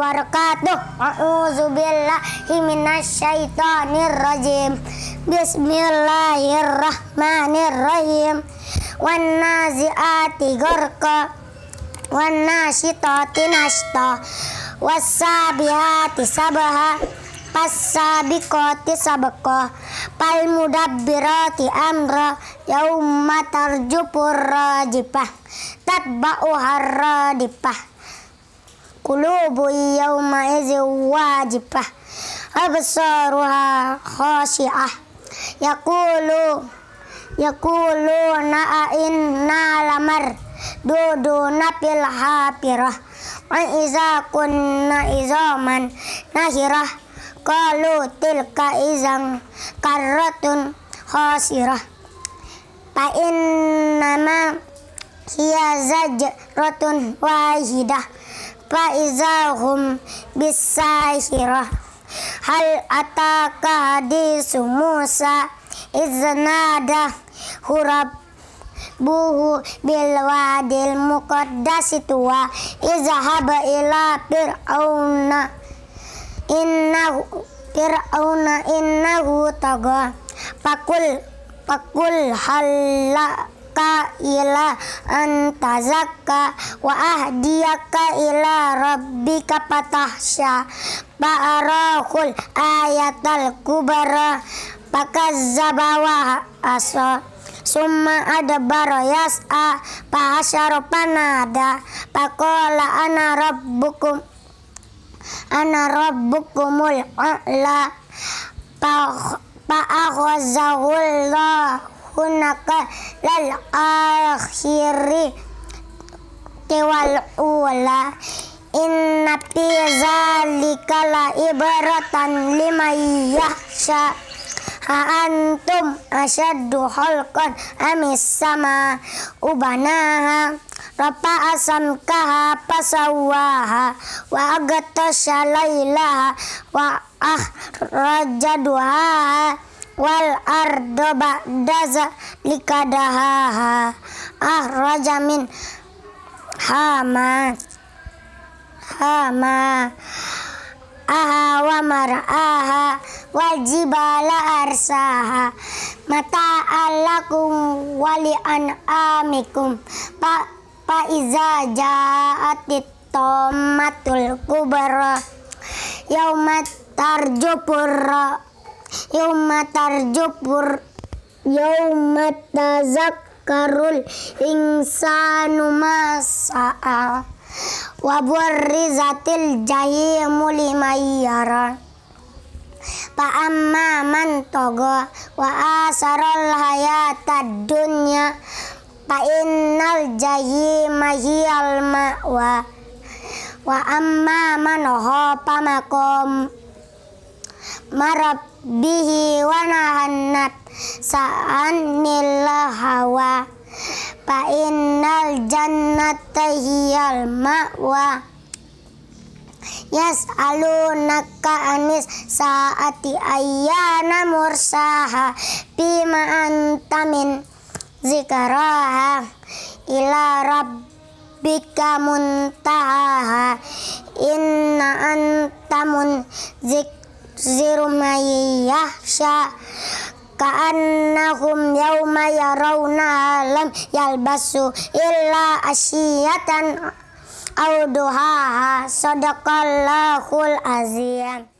wabarakatuh. A'udzubillahi minasyaitonirrajim. Bismillahirrahmanirrahim. Wan naziati gharqa. Wan nasyitati nashta. Wasabihati sabaha. Pasabiqati sabqa. Pal mudabbirati amra. Yaumma tarjupur rajipah. Tatba'u dipah Kulubu yau maizu wajibah absaruhah khosiah Yakulu Yakulu na'ain kuluh na na'pil hapirah alamar do do na pilah pirah kun na izaman na hirah izang karotun khosirah pain nama kiaza jrotun wahidah faizahum bisahirah hal ataka hadisu Musa iznada hurab buhu bil wadil muqaddas tuwa izhaba ila fir'auna innahu fir'auna innahu taga pakul pakul halla rabbika ila antazakka wa ahdiyaka ila rabbika patahsya ba'arakul ayatal kubara pakazzabawa asa summa ada yas'a fahasharo panada pakola ana rabbukum ana rabbukumul a'la pa'akhazahullah hunaka lal akhiri tewal ula inna fi zalika la ibaratan liman yahsha ha antum asyaddu khalqan amis sama ubanaha Rapa asam kaha pasawaha wa agatasha lailaha wa ah rajaduha wal ardo ba'daza likadahaha ah rajamin hama hama aha wa mar'aha wajibala arsaha mata alakum wali amikum pa pa iza ja'atit tomatul kubra yaumat tarjupur yauma tarjubur yauma tazakkarul insanu masa'a sa'a wa burrizatil jahimu liman yara amma man togo wa asarol hayata dunya fa innal jahima hiyal ma'wa wa amma man hopa makom marab bihi wa nahannat sa'an nila hawa fa innal jannata hiyal ma'wa naka anis saati ayana mursaha bima antamin zikaraha ila rabbika muntaha inna antamun zik zirumayyah sya ka'annahum yawma yarawna lam yalbasu illa asyiyatan au duhaha sadaqallahul azim